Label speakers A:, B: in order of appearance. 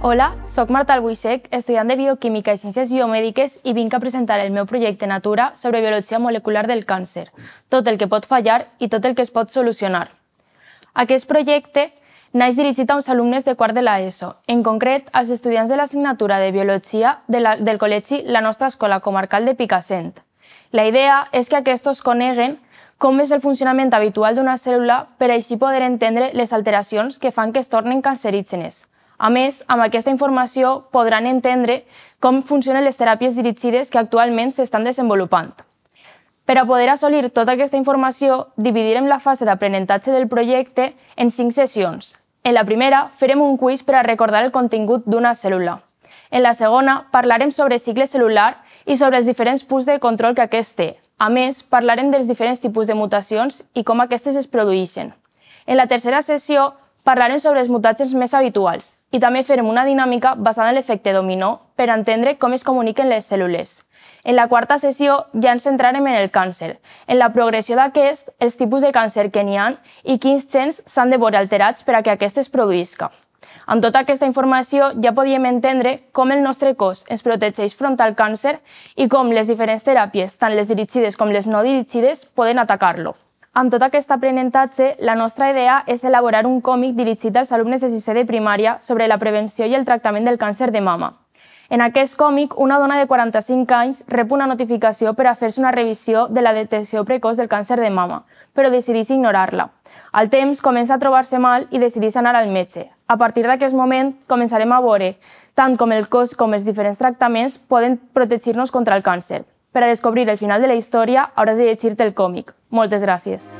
A: Hola, sóc Marta Albuixec, estudiant de Bioquímica i Ciències Biomèdiques i vinc a presentar el meu projecte Natura sobre biologia molecular del càncer, tot el que pot fallar i tot el que es pot solucionar. Aquest projecte naix dirigit a uns alumnes de quart de l'ESO, en concret als estudiants de l'assignatura de Biologia de la, del col·legi La Nostra Escola Comarcal de Picassent. La idea és que aquests coneguen com és el funcionament habitual d'una cèl·lula per així poder entendre les alteracions que fan que es tornen cancerígenes, a més, amb aquesta informació podran entendre com funcionen les teràpies dirigides que actualment s'estan desenvolupant. Per a poder assolir tota aquesta informació, dividirem la fase d'aprenentatge del projecte en cinc sessions. En la primera, farem un quiz per a recordar el contingut d'una cèl·lula. En la segona, parlarem sobre cicle celular i sobre els diferents punts de control que aquest té. A més, parlarem dels diferents tipus de mutacions i com aquestes es produeixen. En la tercera sessió, parlarem sobre els mutatges més habituals i també farem una dinàmica basada en l'efecte dominó per entendre com es comuniquen les cèl·lules. En la quarta sessió ja ens centrarem en el càncer, en la progressió d'aquest, els tipus de càncer que n'hi ha i quins gens s'han de veure alterats per a que aquest es produïsca. Amb tota aquesta informació ja podíem entendre com el nostre cos ens protegeix front al càncer i com les diferents teràpies, tant les dirigides com les no dirigides, poden atacar-lo. Amb tot aquest aprenentatge, la nostra idea és elaborar un còmic dirigit als alumnes de sisè de primària sobre la prevenció i el tractament del càncer de mama. En aquest còmic, una dona de 45 anys rep una notificació per a fer-se una revisió de la detecció precoç del càncer de mama, però decideix ignorar-la. Al temps, comença a trobar-se mal i decideix anar al metge. A partir d'aquest moment, començarem a veure tant com el cos com els diferents tractaments poden protegir-nos contra el càncer. Per a descobrir el final de la història hauràs de llegir-te el còmic. Moltes gràcies.